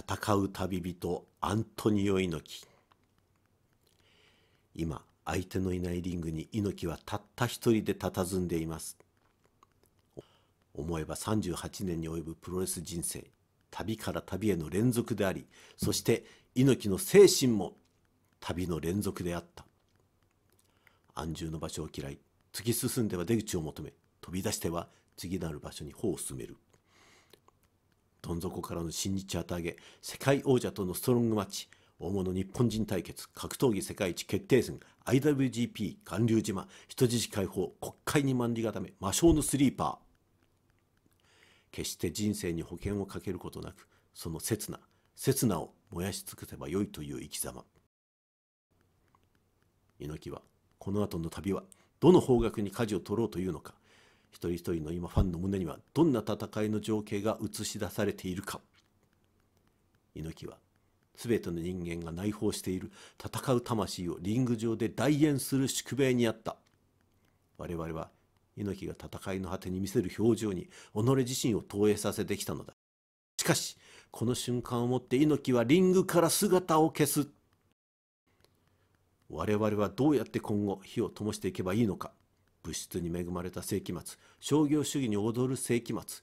戦う旅人アントニオ猪木今相手のいないリングに猪木はたった一人で佇んでいます思えば38年に及ぶプロレス人生旅から旅への連続でありそして猪木の精神も旅の連続であった安住の場所を嫌い突き進んでは出口を求め飛び出しては次なる場所に歩を進めるどん底からの新日旗揚げ、世界王者とのストロングマッチ、大物日本人対決、格闘技世界一決定戦、IWGP、巌流島、人質解放、国会に万里固め、魔性のスリーパー。決して人生に保険をかけることなく、その刹那、刹那を燃やし尽くせばよいという生き様。猪木は、この後の旅は、どの方角に舵を取ろうというのか、一人一人の今ファンの胸にはどんな戦いの情景が映し出されているか猪木は全ての人間が内包している戦う魂をリング上で代演する宿命にあった我々は猪木が戦いの果てに見せる表情に己自身を投影させてきたのだしかしこの瞬間をもって猪木はリングから姿を消す我々はどうやって今後火を灯していけばいいのか物質に恵まれた世紀末商業主義に踊る世紀末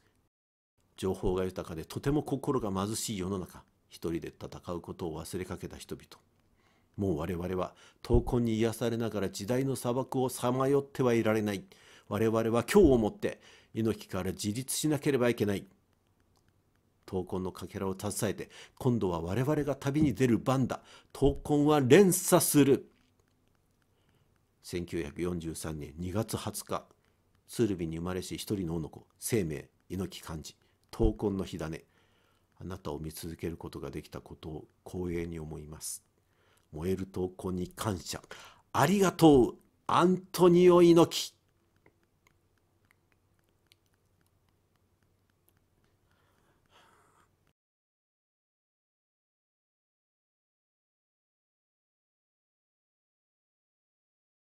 情報が豊かでとても心が貧しい世の中一人で戦うことを忘れかけた人々もう我々は闘魂に癒されながら時代の砂漠をさまよってはいられない我々は今日をもって猪木から自立しなければいけない闘魂のかけらを携えて今度は我々が旅に出る番だ闘魂は連鎖する1943年2月20日鶴瓶に生まれし一人の女子生命猪木寛治闘魂の火種あなたを見続けることができたことを光栄に思います燃える闘魂に感謝ありがとうアントニオ猪木